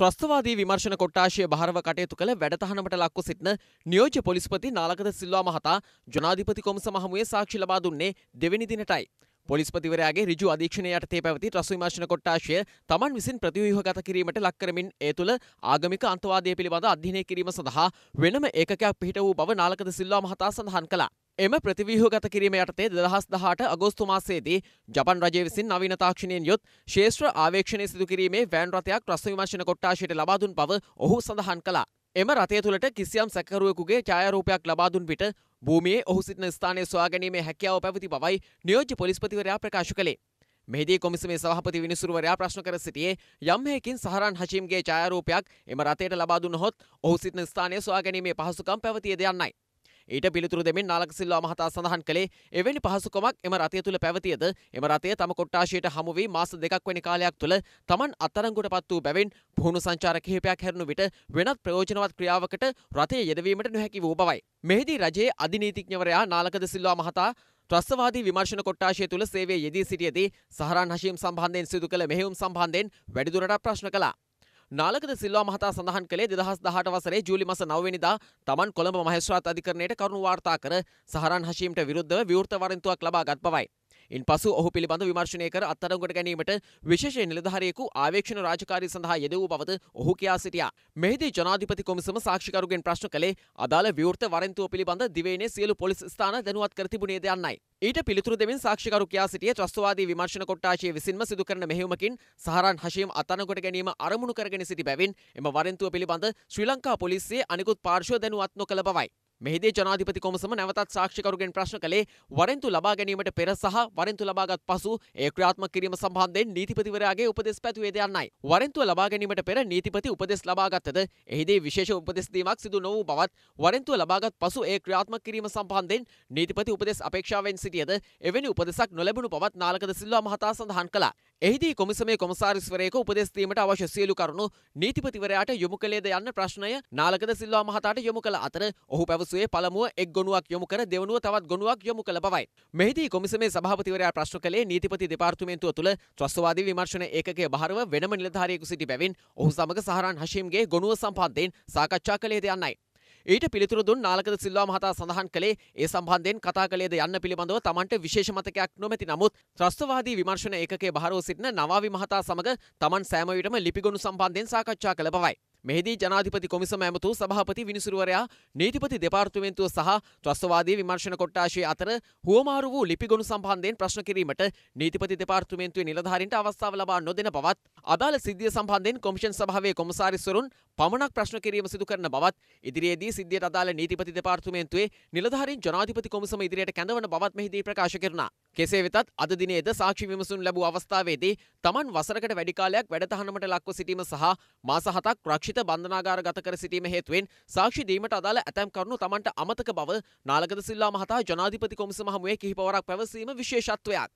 ත්‍රස්තවාදී විමර්ශන කොට්ටාශය භාරව කටයුතු කළ වැඩතහනට ලක්ව සිටින නියෝජ්‍ය පොලිස්පති නාලකද සිල්වා මහතා ජනාධිපති කොමස මහමුවේ සාක්ෂි ලබා දුන්නේ දෙවැනි දිනටයි. පොලිස්පතිවරයාගේ ඍජු අධීක්ෂණය යටතේ පැවති ත්‍රස් විමර්ශන කොට්ටාශය තමන් විසින් ප්‍රතිව්‍යුහගත කිරීමට ලක් කරමින් ඒ තුළ ආගමික අන්තවාදය පිළිබඳ අධ්‍යයනය කිරීම සඳහා වෙනම ඒකකයක් පිහිට වූ බව නාලකද සිල්වා මහතා සඳහන් කළා. එම ප්‍රතිවීහගත කිරීම යටතේ දෙදහස් දහට අගෝස්තු මාසේදී ජපන් රජය විසින් නවීන තාක්ෂණයෙන් යුත් ශේෂ්ත්‍ර ආවේක්ෂණය සිදු කිරීමේ වෑන් රථයක් ප්‍රශ්න විමර්ශන කොට්ටාශයට ලබා දුන් බව ඔහු සඳහන් කළා. එම රථය තුළට කිසියම් සැකරුවෙකුගේ ඡායාරූපයක් ලබා දුන් විට භූමියේ ඔහු සිටින ස්ථානය සොයා ගැනීමේ හැකියාව පැවති බවයි නියෝජ්‍ය පොලිස්පතිවරයා ප්‍රකාශ කළේ. මෙහිදී කොමිසමේ සභාපති විනිසුරුවරයා ප්‍රශ්න කර සිටියේ යම් හේකින් සහරන් හෂීම්ගේ ඡායාරූපයක් එම රථයට ලබා දුන්නහොත් ඔහු සිටින ස්ථානය සොයා ගැනීමේ පහසුකම් පැවතියද යන්නයි. ඊට පිළිතුරු දෙමින් නාලක සිල්වා මහතා සඳහන් කළේ එවැනි පහසුකමක් එම රථය තුළ පැවතියද එම රථය තම කොට්ටාශයට හමු වී මාස දෙකක් වැනි කාලයක් තුළ තමන් අත්අඩංගුවට පත් වූ බැවින් පුහුණු සංචාර කිහිපයක් හැරුණු විට වෙනත් ප්‍රයෝජනවත් ක්‍රියාවකට රථය යෙදවීමට නොහැකි වූ බවයි. මෙහිදී රජයේ අධිනීතිඥවරයා නාලකද සිල්වා මහතා ත්‍රස්වාදී විමර්ශන කොට්ටාශය තුළ සේවයේ යෙදී සිටියදී සහරන් හශීම් සම්බන්ධයෙන් සිදු කළ මෙහෙයුම් සම්බන්ධයෙන් වැඩිදුරටත් ප්‍රශ්න කළා. නාලකද සිල්වා මහතා සඳහන් කළේ දෙදහස් දහට වසරේ ජූලි මස නවවෙනිදා තමන් කොළඹ මහේස්ත්‍රාත් අධිකරණයට කරුණු වාර්තා කර සහරන් හෂීම්ට විරුද්ධව විවෘත වරින්තුවක් ලබා ගත් බවයි. ඉන් පසු ඔහු පිළිබඳ විමර්ශනය කර අත්අඩංගුවට ගැනීමට විශේෂ නිලධාරියෙකු ආවේක්ෂණ රාජකාරිය සඳහා යෙදවූ බවද ඔහු කියා සිටියා. මෙහිදී ජනාධිපති කොමිසම සාක්ෂිකරුගෙන් ප්‍රශ්න කළේ අදාළ විවෘත වරෙන්තුව පිළිබඳ දිවයිනේ සියලු පොලිස් ස්ථාන දැනුවත් කර තිබුණේද යන්නයි. ඊට පිළිතුරු දෙමින් සාක්ෂිකරු කියා සිටිය ත්‍රස්තවාදී විමර්ශන කොට්ටාශයේ විසින්ම සිදු කරන මෙහෙයුමකින් සහරන් හෂීම් අත්අඩංගුවට ගැනීම අරමුණු කරගෙන සිටි බැවින් එම වරෙන්තුව පිළිබඳ ශ්‍රී ලංකා පොලිසිය අනිකුත් පාර්ශ්ව දැනුවත් නොකළ බවයි. මෙහිදී ජනාධිපති කොමසම නැවතත් සාක්ෂිකරුගෙන් ප්‍රශ්න කළේ වරෙන්තු ලබා ගැනීමට පෙර සහ වරෙන්තු ලබාගත් පසු ඒ ක්‍රියාත්මක කිරීම සම්බන්ධයෙන් නීතිපතිවරයාගේ උපදෙස් පැතුවේද යන්නයි. වරෙන්තුව ලබා ගැනීමට පෙර නීතිපති උපදෙස් ලබාගත්තද එහිදී විශේෂ උපදෙස් දීමක් සිදු නොවූ බවත් වරෙන්තුව ලබාගත් පසු ඒ ක්‍රියාත්මක කිරීම සම්බන්ධයෙන් නීතිපති උපදෙස් අපේක්ෂාවෙන් සිටියද එවැනි උපදෙසක් නොලැබුණු බවත් නාලකද සිල්වා මහතා සඳහන් කළා. එහිදී කොමිසමේ කොමසාරිස්වරයක උපදෙස්තීමට අවශ්‍ය සියලු කරුණු නීතිපතිවරයාට යොමු කළේද යන්න ප්‍රශ්නය නාලකද සිල්වා මහතාට යොමු කළ අතර ඔහු පැවසුවේ පළමුව එක් ගොනුවක් යොමු කර දෙවනුව තවත් ගොනුවක් යොමු කළ බවයි. මෙහිදී කොමිසමේ සභාපතිවරයා ප්‍රශ්න කළේ නීතිපති දෙපාර්තමේන්තුව තුළ ත්‍රස්තවාදී විමර්ශන ඒකකයේ බහරව වෙනම නිලධාරියෙකු සිටි බැවින් ඔහු සමග සහරන් හෂීම්ගේ ගොනුව සම්බන්ධයෙන් සාකච්ඡා කළේද යන්නයි. ඊට පිළිතුරු දුන් නාලකද සිල්වා මහතා සඳහන් කළේ ඒ සම්බන්ධයෙන් කතා කළේද යන්න පිළිබඳව Tamanට විශේෂ මතකයක් නොමැති නමුත් ත්‍රස්තවාදී විමර්ශන ඒකකයේ බහරෝ සිටින නවාවි මහතා සමග Taman සෑම විටම ලිපිගොනු සම්බන්ධයෙන් සාකච්ඡා කළ බවයි. මෙහිදී ජනාධිපති කොමිසම ඇමතු සභාපති විනිසුරුවරයා නීතිපති දෙපාර්තමේන්තුව සහ ත්‍රස්තවාදී විමර්ශන කොට්ටාශය අතර හුවමාරු වූ ලිපිගොනු සම්බන්ධයෙන් ප්‍රශ්න කිරීමට නීතිපති දෙපාර්තමේන්තුවේ නිලධාරීන්ට අවස්ථාව ලබා නොදෙන බවත් අදාළ සිද්ධිය සම්බන්ධයෙන් කොමිෂන් සභාවේ කොමසාරිස්වරුන් පමණක් ප්‍රශ්න කිරීම සිදු කරන බවත් ඉදිරියේදී සිද්ධියට අදාළ නීතිපති දෙපාර්තමේන්තුවේ නිලධාරීන් ජනාධිපති කොමිසම ඉදිරියට කැඳවන බවත් මෙහිදී ප්‍රකාශ කරනවා. කෙසේ වෙතත් අද දිනේද සාක්ෂි විමසුන් ලැබූ අවස්ථාවේදී තමන් වසරකට වැඩි කාලයක් වැඩතහනමට ලක්ව සිටීම සහ මාස හතක් රක්ෂිත බන්ධනාගාර ගත කර සිටීම හේතුවෙන් සාක්ෂි දීමට අදාළ ඇතැම් කරුණු තමන්ට අමතක බව නාලගද සිල්ලා මහතා ජනාධිපති කොමිසම හමුවේ කිහිපවරක් පැවසීම විශේෂත්වයක්.